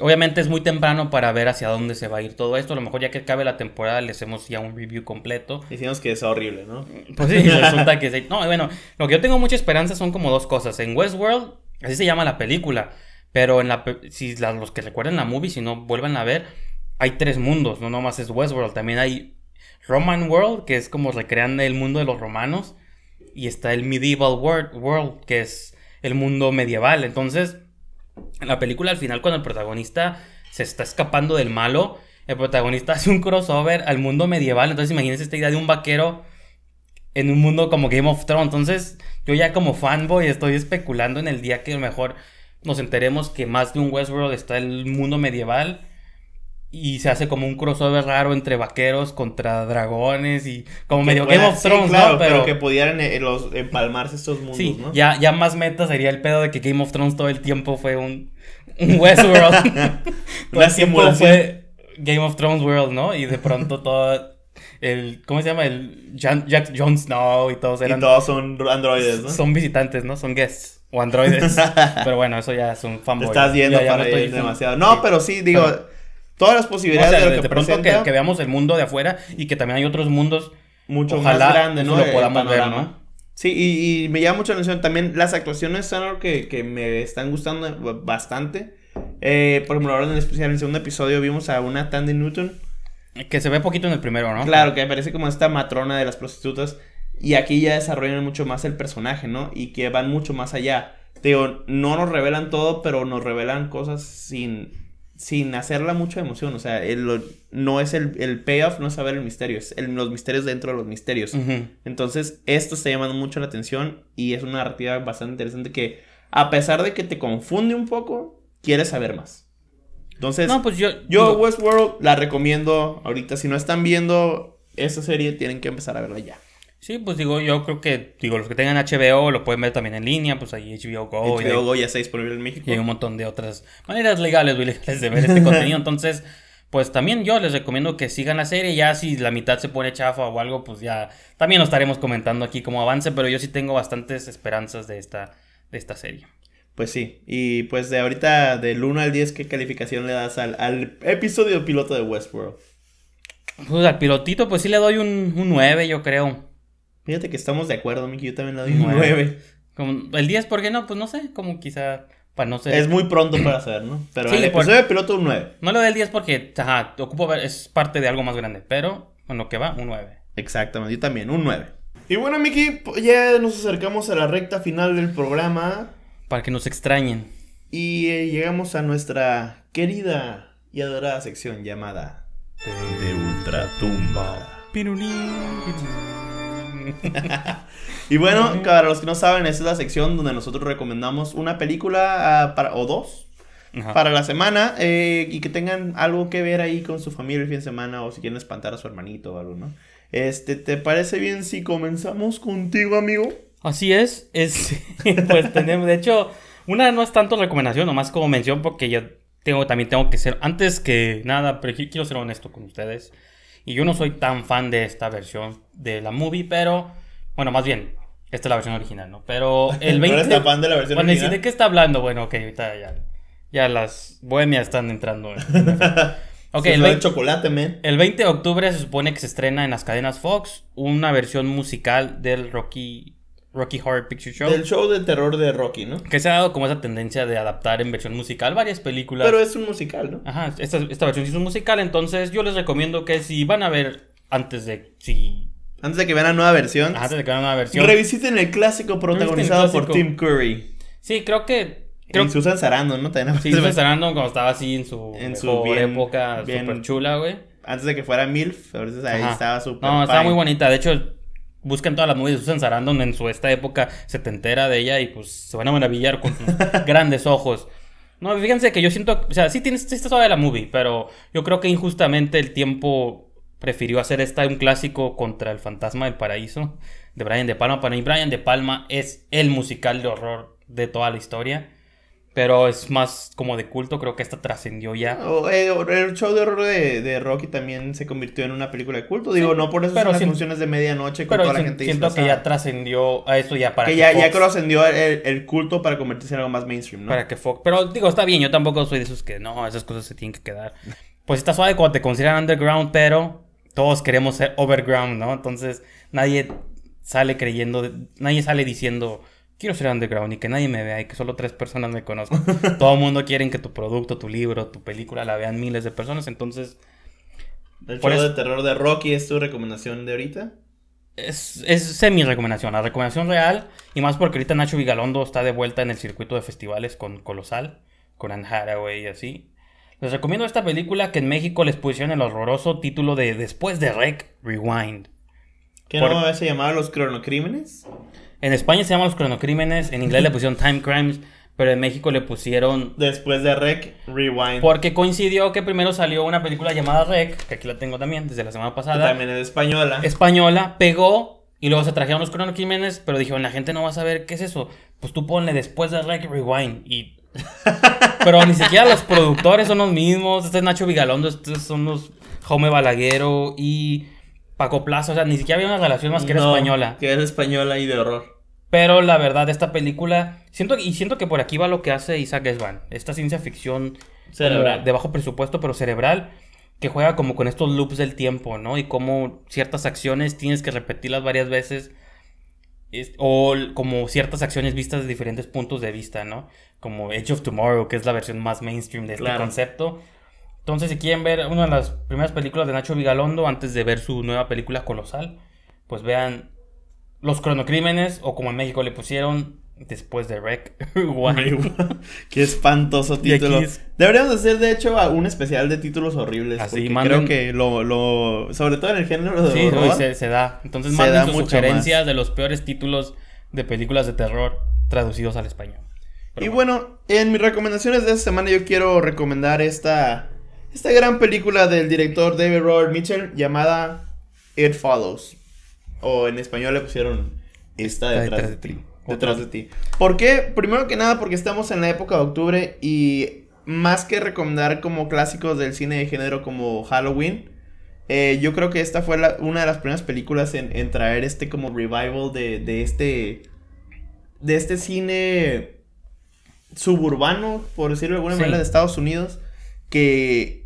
obviamente es muy temprano para ver hacia dónde se va a ir todo esto. A lo mejor ya que acabe la temporada le hacemos ya un review completo. Decimos que es horrible, ¿no? Pues sí, resulta que... no, bueno, lo que yo tengo mucha esperanza son como dos cosas. En Westworld, así se llama la película, pero en la, si los que recuerden la movie, si no vuelvan a ver, hay tres mundos, no nomás es Westworld, también hay Roman World, que es como recrean el mundo de los romanos, y está el Medieval world que es el mundo medieval. Entonces en la película, al final, cuando el protagonista se está escapando del malo, el protagonista hace un crossover al mundo medieval. Entonces, imagínense esta idea de un vaquero en un mundo como Game of Thrones. Entonces, yo ya como fanboy estoy especulando en el día que lo mejor nos enteremos que más de un Westworld está el mundo medieval y se hace como un crossover raro entre vaqueros contra dragones y como medio Game of Thrones, ¿no? Pero, que pudieran eh, los, empalmarse estos mundos, ¿no? Ya, ya más meta sería el pedo de que Game of Thrones todo el tiempo fue un, un Westworld. todo el fue Game of Thrones World, ¿no? Y de pronto todo el ¿cómo se llama? El Jack Jon Snow y todos eran y todos son androides, ¿no? Son visitantes, ¿no? Son guests o androides. pero bueno, eso ya es un fanboy. Te estás yendo para demasiado. No, pero sí digo todas las posibilidades de, lo que pronto que, veamos el mundo de afuera y que también hay otros mundos mucho más grandes, ¿no? lo podamos ver, ¿no? Sí, y, me llama mucho la atención también las actuaciones son algo que, me están gustando bastante. Eh, por ejemplo, ahora en especial en el segundo episodio vimos a una Tandy Newton. Que se ve poquito en el primero, ¿no? Claro, que parece como esta matrona de las prostitutas. Y aquí ya desarrollan mucho más el personaje, ¿no? Y que van mucho más allá. Te digo, no nos revelan todo, pero nos revelan cosas sin, sin hacerla mucha emoción. O sea, el, no es el, el, payoff, no es saber el misterio, es los misterios dentro de los misterios. Entonces, esto está llamando mucho la atención y es una narrativa bastante interesante que, a pesar de que te confunde un poco, quieres saber más. Entonces, no, pues yo, yo Westworld la recomiendo ahorita. Si no están viendo esta serie, tienen que empezar a verla ya. Sí, pues digo, yo creo que, digo, los que tengan HBO lo pueden ver también en línea, pues ahí HBO Go. HBO Go ya está disponible en México. Y hay un montón de otras maneras legales, de ver este contenido. Entonces, pues también yo les recomiendo que sigan la serie. Ya si la mitad se pone chafa o algo, pues ya también lo estaremos comentando aquí como avance, pero yo sí tengo bastantes esperanzas de esta, de esta serie. Pues sí, y pues de ahorita del 1 al 10, ¿qué calificación le das al, al episodio piloto de Westworld? Pues al pilotito, pues sí le doy un, un 9, yo creo. Fíjate que estamos de acuerdo, Miki. Yo también le doy un 9. Como, el 10, ¿por qué no? Pues no sé, como quizá para no ser... Es muy pronto para saber, ¿no? Pero le el episodio piloto un 9. No le doy el 10 porque, ajá, ocupo ver, es parte de algo más grande, pero con lo que va, un 9. Exactamente, yo también, un 9. Y bueno, Miki, pues, ya nos acercamos a la recta final del programa. Para que nos extrañen. Y eh, llegamos a nuestra querida y adorada sección llamada... De Ultratumba. tumba pirunín. y bueno, para los que no saben, esta es la sección donde nosotros recomendamos una película ah, para, o dos para la semana eh, y que tengan algo que ver ahí con su familia el fin de semana o si quieren espantar a su hermanito o algo, ¿no? Este, ¿te parece bien si comenzamos contigo, amigo? Así es, es pues tenemos, de hecho, una no es tanto recomendación, nomás como mención porque yo tengo, también tengo que ser, antes que nada, pero quiero ser honesto con ustedes. Y yo no soy tan fan de esta versión de la movie, pero bueno, más bien, esta es la versión original, ¿no? Pero el 20... ¿No eres de la ¿de qué está hablando? Bueno, ok, ahorita ya, ya las bohemias están entrando. okay, chocolate, El 20 de octubre se supone que se estrena en las cadenas Fox una versión musical del Rocky Rocky Horror Picture Show. Del show de terror de Rocky, ¿no? Que se ha dado como esa tendencia de adaptar en versión musical varias películas. Pero es un musical, ¿no? Ajá, esta, esta versión sí es un musical, entonces yo les recomiendo que si van a ver antes de... Si... Antes de que vean la nueva versión. Antes de que vean la nueva versión. Revisiten el clásico protagonizado por Tim Curry. Sí, creo que... Creo... En Susan Sarandon, ¿no? También sí, Susan Sarandon cuando estaba así en su, en época bien... chula, güey. Antes de que fuera MILF, A veces ahí estaba súper... No, estaba muy bonita, de hecho busquen todas las movies de Susan Sarandon en su esta época entera de ella y pues se van a maravillar con grandes ojos. No, fíjense que yo siento, o sea, sí tienes la movie, pero yo creo que injustamente el tiempo prefirió hacer esta un clásico contra el fantasma del paraíso de Brian De Palma. Para mí Brian De Palma es el musical de horror de toda la historia. Pero es más como de culto, creo que esta trascendió ya. Eh, el show de horror de, Rocky también se convirtió en una película de culto. Digo, no por eso son las funciones de medianoche con pero toda la gente Siento que ya trascendió a eso ya para que, que ya, que lo ascendió el, culto para convertirse en algo más mainstream, ¿no? Para que Fox. Pero digo, está bien, yo tampoco soy de esos que no, esas cosas se tienen que quedar. Pues está suave cuando te consideran underground, pero todos queremos ser overground, ¿no? Entonces nadie sale creyendo, nadie sale diciendo quiero ser underground y que nadie me vea y que solo tres personas me conozcan. Todo el mundo quiere que tu producto, tu libro, tu película la vean miles de personas, entonces... ¿El show de terror de Rocky es tu recomendación de ahorita? Es, es semi recomendación, la recomendación real, y más porque ahorita Nacho Vigalondo está de vuelta en el circuito de festivales con Colosal, con Anne Haraway y así. Les recomiendo esta película que en México les pusieron el horroroso título de Después de Rec, Rewind. ¿Qué Por... no se llamaba Los Cronocrímenes? En España se llaman los cronocrímenes, en inglés le pusieron time crimes, pero en México le pusieron... Después de Rec, Rewind. Porque coincidió que primero salió una película llamada Rec, que aquí la tengo también, desde la semana pasada. también es española. Española, pegó y luego se trajeron los cronocrímenes, pero dijeron, la gente no va a saber qué es eso. Pues tú ponle después de Rec, Rewind y... pero ni siquiera los productores son los mismos. Este es Nacho Vigalondo, estos son los Jome Balaguero y... Paco Plaza, o sea, ni siquiera había una relación más que era española. Que era española y de horror. Pero la verdad, esta película. Siento, y siento que por aquí va lo que hace Isaac Esban. Esta ciencia ficción eh, cerebral. de bajo presupuesto, pero cerebral. Que juega como con estos loops del tiempo, ¿no? Y cómo ciertas acciones tienes que repetirlas varias veces. o como ciertas acciones vistas de diferentes puntos de vista, ¿no? Como Edge of Tomorrow, que es la versión más mainstream de este concepto. Entonces, si quieren ver una de las primeras películas de Nacho Vigalondo antes de ver su nueva película Colosal, pues vean los cronocrímenes, o como en México le pusieron, después de Rec. Qué espantoso título. Deberíamos hacer, de hecho, un especial de títulos horribles. Así, Creo que lo, Sobre todo en el género de horror. Se, se, da. Entonces, se manden da sus de los peores títulos de películas de terror traducidos al español. y bueno. bueno, en mis recomendaciones de esta semana, yo quiero recomendar esta. Esta gran película del director David Robert Mitchell llamada It Follows o en español le pusieron Esta detrás, de ti. Detrás de ti. ¿Por qué? Primero que nada porque estamos en la época de octubre y más que recomendar como clásicos del cine de género como Halloween, eh, yo creo que esta fue una de las primeras películas en, traer este como revival de, este. de este cine suburbano, por decirlo de alguna manera, de Estados Unidos. Que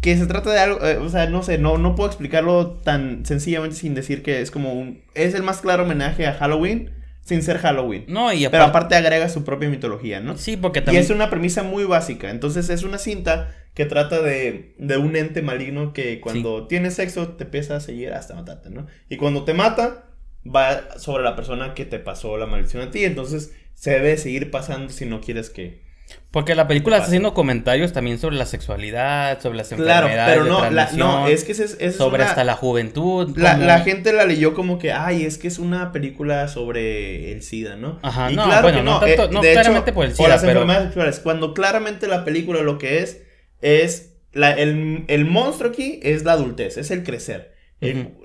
que se trata de algo, eh, o sea, no sé, no, no puedo explicarlo tan sencillamente sin decir que es como un, es el más claro homenaje a Halloween sin ser Halloween. No, y aparte, Pero aparte agrega su propia mitología, ¿no? Sí, porque también... Y es una premisa muy básica, entonces es una cinta que trata de, de un ente maligno que cuando tiene sexo te empieza a seguir hasta matarte, ¿no? Y cuando te mata, va sobre la persona que te pasó la maldición a ti, entonces se debe seguir pasando si no quieres que porque la película está haciendo comentarios también sobre la sexualidad, sobre las enfermedades. Claro, pero no, es que es, sobre hasta la juventud. La, gente la leyó como que, ay, es que es una película sobre el SIDA, ¿no? Ajá, claro bueno, no, no eh, claramente por el SIDA. Por las enfermedades sexuales, cuando claramente la película lo que es, es. el, el monstruo aquí es la adultez, es el crecer.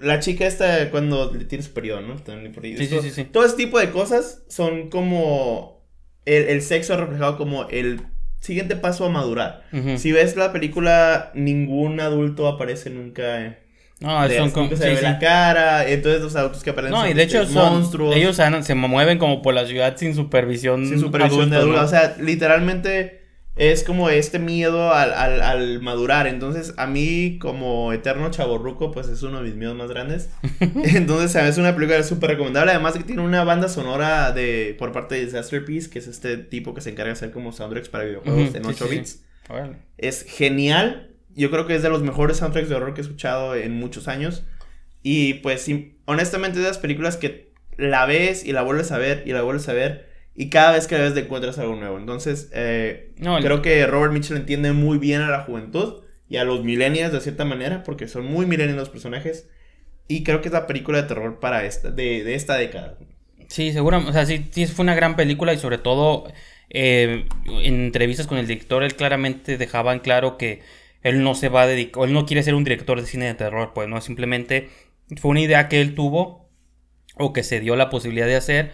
La chica esta cuando le tienes periodo, ¿no? sí, sí, Todo ese tipo de cosas son como el, sexo sexo reflejado como el siguiente paso a madurar. Si ves la película, ningún adulto aparece nunca. Eh. No, son como se cara, entonces los adultos que aparecen no, y de hecho este, son, monstruos. Ellos se mueven como por la ciudad sin supervisión. Sin supervisión de adultos. O sea, literalmente es como este miedo al, madurar. Entonces, a mí, como eterno chaborruco, pues es uno de mis miedos más grandes. Entonces, es una película súper recomendable. Además, que tiene una banda sonora de por parte de Disaster Peace que es este tipo que se encarga de hacer como soundtracks para videojuegos en 8 bits. Es genial. Yo creo que es de los mejores soundtracks de horror que he escuchado en muchos años. Y pues, honestamente, de las películas que la ves y la vuelves a ver y la vuelves a ver y cada vez que ves encuentras algo nuevo. Entonces, eh, creo que Robert Mitchell entiende muy bien a la juventud y a los millennials de cierta manera, porque son muy millennials los personajes. Y creo que es la película de terror para esta, de, esta década. Sí, seguramente. O sea, sí, sí, fue una gran película y sobre todo eh, en entrevistas con el director, él claramente dejaba en claro que él no se va a dedicar, él no quiere ser un director de cine de terror, pues no, simplemente fue una idea que él tuvo o que se dio la posibilidad de hacer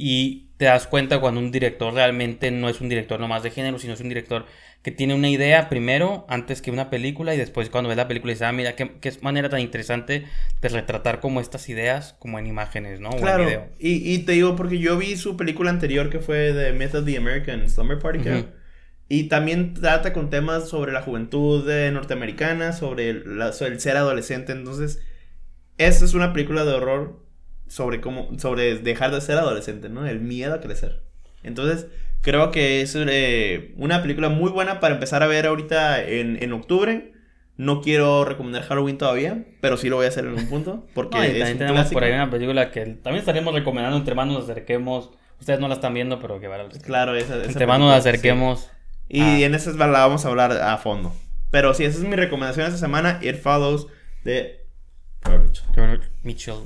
y te das cuenta cuando un director realmente no es un director nomás de género, sino es un director que tiene una idea primero antes que una película y después cuando ves la película dices, ah, mira, qué, qué manera tan interesante de retratar como estas ideas como en imágenes, ¿no? Claro, Y, y, te digo porque yo vi su película anterior que fue The Myth of the American Summer Party, y también trata con temas sobre la juventud norteamericana, sobre el, la, sobre el ser adolescente, entonces... Esta es una película de horror sobre cómo, sobre dejar de ser adolescente, ¿no? El miedo a crecer. Entonces, creo que es eh, una película muy buena para empezar a ver ahorita en, en, octubre. No quiero recomendar Halloween todavía, pero sí lo voy a hacer en algún punto. Porque también tenemos por ahí una película que también estaremos recomendando entre manos nos acerquemos. Ustedes no la están viendo, pero que vale. Claro, esa, Entre manos acerquemos. Y en esa la vamos a hablar a fondo. Pero sí, esa es mi recomendación esta semana. It Follows de Mitchell.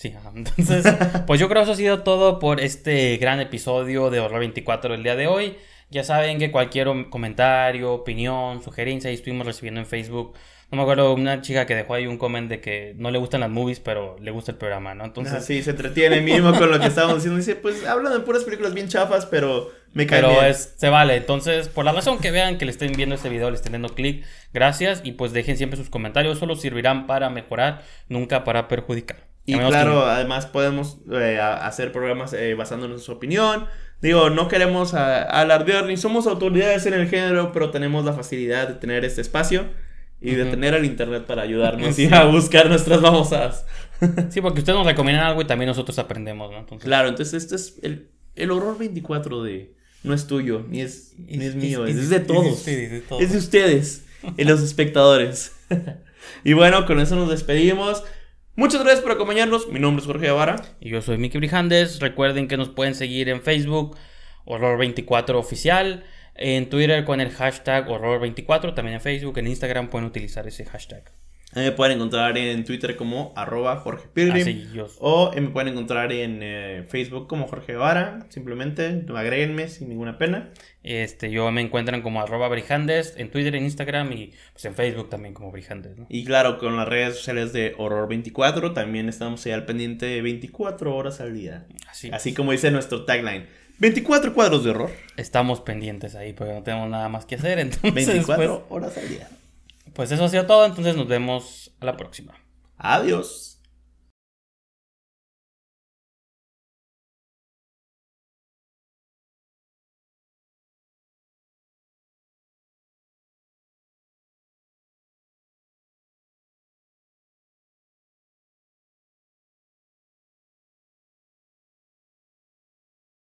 Sí, entonces, pues yo creo que eso ha sido todo por este gran episodio de Horror 24 del día de hoy. Ya saben que cualquier comentario, opinión, sugerencia, y estuvimos recibiendo en Facebook. No me acuerdo, una chica que dejó ahí un comment de que no le gustan las movies, pero le gusta el programa, ¿no? Entonces. Ah, sí, se entretiene mismo con lo que estábamos diciendo. Dice, pues hablan de puras películas bien chafas, pero me cae. Pero Es, se vale. Entonces, por la razón que vean que le estén viendo este video, le estén dando clic, gracias. Y pues dejen siempre sus comentarios, solo servirán para mejorar, nunca para perjudicar. Y claro, además podemos eh, hacer programas eh, basándonos en su opinión. Digo, no queremos alardear ni somos autoridades en el género, pero tenemos la facilidad de tener este espacio y de tener el internet para ayudarnos y a buscar nuestras babosadas. sí, porque ustedes nos recomiendan algo y también nosotros aprendemos, ¿no? Claro, entonces este es el, el horror 24 de... No es tuyo, ni es, ni es mío, es, de todos. De todos. Es de ustedes, y los espectadores. y bueno, con eso nos despedimos. Muchas gracias por acompañarnos. Mi nombre es Jorge Guevara. Y yo soy Miki Brijandes. Recuerden que nos pueden seguir en Facebook, Horror24 Oficial. En Twitter con el hashtag Horror24. También en Facebook, en Instagram pueden utilizar ese hashtag me pueden encontrar en Twitter como arroba Jorge Pilgrim. Ah, o me pueden encontrar en eh, Facebook como Jorge Vara. Simplemente agréguenme sin ninguna pena. Este, yo me encuentran como arroba Brijandes en Twitter, en Instagram y pues, en Facebook también como Brijandes. Y claro, con las redes sociales de Horror24 también estamos ahí al pendiente 24 horas al día. Así, como dice nuestro tagline. 24 cuadros de horror. Estamos pendientes ahí porque no tenemos nada más que hacer. Entonces, 24 pues, horas al día. Pues eso ha sido todo, entonces nos vemos a la próxima. Adiós.